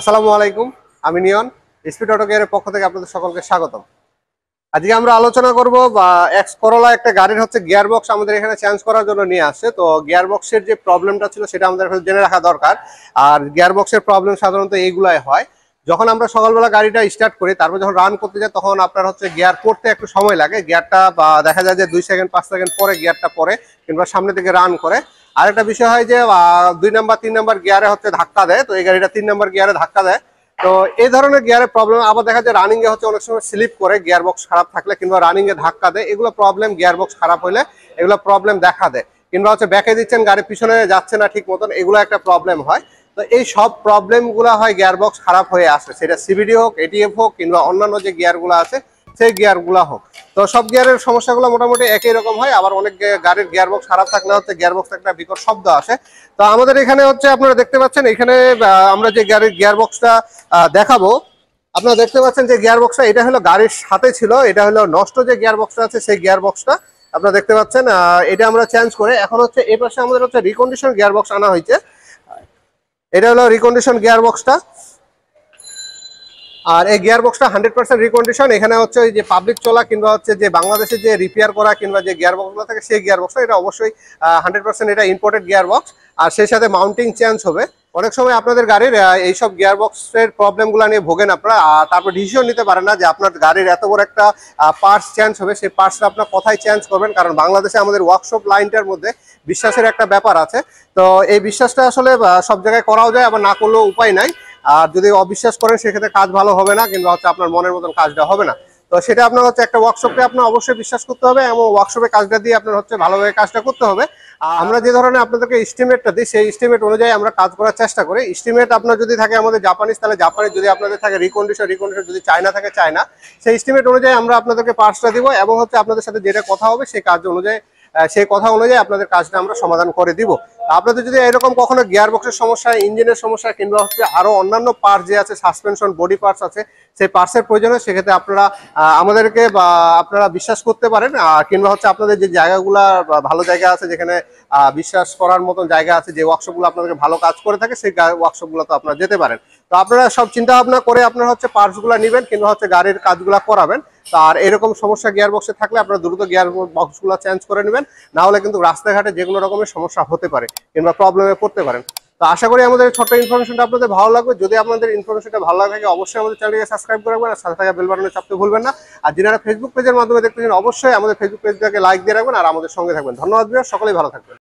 আসসালামু আলাইকুম আমি নিয়ন স্পিড অটো কেয়ারের পক্ষ থেকে আপনাদের সকলকে স্বাগতম আজকে আমরা আলোচনা করব বা এক্স করলা একটা গাড়ির হচ্ছে গিয়ার বক্স আমাদের এখানে চেঞ্জ করার জন্য নিয়ে আসছে তো গিয়ার বক্সের যে প্রবলেমটা ছিল সেটা আমাদের এখানে জেনে রাখা দরকার আর গিয়ার বক্সের প্রবলেম সাধারণত এইগুলাই হয় যখন আমরা সকালবেলা গাড়িটা স্টার্ট করি তারপর যখন রান করতে যাই তখন আপনার হচ্ছে গিয়ার করতে একটু সময় লাগে গিয়ারটা বা দেখা যায় যে দুই সেকেন্ড পাঁচ সেকেন্ড পরে গিয়ারটা পরে কিংবা সামনে থেকে রান করে আর একটা বিষয় হয় যে দুই নাম্বার তিন নাম্বার গিয়ারে হচ্ছে ধাক্কা দেয় তো এই গাড়িটা তিন নাম্বার গিয়ারে ধাক্কা দেয় তো এই ধরনের গিয়ারের প্রবলেম আবার দেখা যায় রানিংয়ে হচ্ছে অনেক সময় স্লিপ করে গিয়ার বক্স খারাপ থাকলে কিংবা রানিংয়ে ধাক্কা দেয় এগুলো প্রবলেম গিয়ার বক্স খারাপ হলে এগুলো প্রবলেম দেখা দেয় কিংবা হচ্ছে ব্যাকে দিচ্ছেন গাড়ি পিছনে যাচ্ছে না ঠিক মতন এগুলো একটা প্রবলেম হয় তো এই সব প্রবলেমগুলো হয় গিয়ার বক্স খারাপ হয়ে আসে সেটা সিবিডি হোক এটিএফ হোক কিংবা অন্যান্য যে গিয়ারগুলো আছে সেই গুলা হোক তো সব গিয়ারের সমস্যাগুলো মোটামুটি একই রকম হয় আবার অনেক গাড়ির গিয়ার বক্স খারাপ থাকলে হচ্ছে গিয়ার বক্স একটা বিকট শব্দ আসে তো আমাদের এখানে হচ্ছে আপনারা দেখতে পাচ্ছেন এখানে আমরা যে গাড়ির গিয়ার বক্সটা দেখাবো আপনারা দেখতে পাচ্ছেন যে গিয়ার বক্সটা এটা হলো গাড়ির সাথে ছিল এটা হলো নষ্ট যে গিয়ার বক্সটা আছে সেই গিয়ার বক্সটা আপনারা দেখতে পাচ্ছেন এটা আমরা চেঞ্জ করে এখন হচ্ছে এই পাশে আমাদের হচ্ছে রিকন্ডিশন গিয়ার বক্স আনা হয়েছে এটা হলো রিকন্ডিশন গিয়ার বক্সটা আর এই গিয়ার বক্সটা হান্ড্রেড পার্সেন্ট রিকন্ডিশন এখানে হচ্ছে যে পাবলিক চলা কিংবা হচ্ছে যে বাংলাদেশে যে রিপেয়ার করা কিংবা যে গিয়ার বক্সগুলো থাকে সেই গিয়ার বক্সটা এটা অবশ্যই হান্ড্রেড পার্সেন্ট এটা ইম্পোর্টেড গিয়ার বক্স আর সেই সাথে মাউন্টিং চেঞ্জ হবে অনেক সময় আপনাদের গাড়ির এইসব গিয়ার বক্সের প্রবলেমগুলো নিয়ে ভোগেন আপনারা আর তারপর ডিসিশন নিতে পারেন না যে আপনার গাড়ির এত বড় একটা পার্টস চেঞ্জ হবে সেই পার্টসটা আপনার কোথায় চেঞ্জ করবেন কারণ বাংলাদেশে আমাদের ওয়ার্কশপ লাইনটার মধ্যে বিশ্বাসের একটা ব্যাপার আছে তো এই বিশ্বাসটা আসলে সব জায়গায় করাও যায় আবার না করলেও উপায় নাই আর যদি অবিশ্বাস করেন সেক্ষেত্রে কাজ ভালো হবে না কিংবা হচ্ছে আপনার মনের মতন কাজটা হবে না তো সেটা আপনার হচ্ছে একটা ওয়ার্কশপে আপনার অবশ্যই বিশ্বাস করতে হবে এবং ওয়ার্কশপে কাজটা দিয়ে আপনার হচ্ছে ভালোভাবে কাজটা করতে হবে আমরা যে ধরনের আপনাদেরকে এস্টিমেটটা দিই সেই এস্টিমেট অনুযায়ী আমরা কাজ করার চেষ্টা করি এস্টিমেট আপনার যদি থাকে আমাদের জাপানিজ তাহলে জাপানিজ যদি আপনাদের থাকে রিকন্ডিশন রিকন্ডিশন যদি চায়না থাকে চায়না সেই এস্টিমেট অনুযায়ী আমরা আপনাদেরকে পার্সটা দিব এবং হচ্ছে আপনাদের সাথে যেটা কথা হবে সেই কাজ অনুযায়ী সেই কথা অনুযায়ী আপনাদের কাজটা আমরা সমাধান করে দিব আপনাদের যদি এরকম কখনো গিয়ার বক্সের সমস্যা ইঞ্জিনের সমস্যা কিংবা হচ্ছে আরও অন্যান্য পার্টস যে আছে সাসপেনশন বডি পার্টস আছে সেই পার্টসের প্রয়োজন হয় সেক্ষেত্রে আপনারা আমাদেরকে বা আপনারা বিশ্বাস করতে পারেন কিংবা হচ্ছে আপনাদের যে জায়গাগুলো ভালো জায়গা আছে যেখানে বিশ্বাস করার মতন জায়গা আছে যে ওয়ার্কশপগুলো আপনাদেরকে ভালো কাজ করে থাকে সেই ওয়ার্কশপগুলো তো আপনারা যেতে পারেন তো আপনারা সব চিন্তা ভাবনা করে আপনারা হচ্ছে পার্টসগুলো নেবেন কিংবা হচ্ছে গাড়ির কাজগুলো করাবেন আর এরকম সমস্যা গিয়ার বক্সে থাকলে আপনারা দ্রুত গিয়ার বক্সগুলো চেঞ্জ করে নেবেন না হলে কিন্তু রাস্তাঘাটে যে কোনো রকমের সমস্যা হতে পারে কিংবা প্রবলেমে পড়তে পারেন তো আশা করি আমাদের ছোট্ট ইনফরমেশনটা আপনাদের ভালো লাগবে যদি আপনাদের ইনফরমেশনটা ভালো লাগে অবশ্যই আমাদের চ্যানেলকে সাবস্ক্রাইব করে রাখবেন আর সাথে থাকা বেল বাটনে চাপতে ভুলবেন না আর যারা ফেসবুক পেজের মাধ্যমে দেখতেছেন অবশ্যই আমাদের ফেসবুক পেজটাকে লাইক দিয়ে রাখবেন আর আমাদের সঙ্গে থাকবেন ধন্যবাদ সকলেই ভালো থাকবেন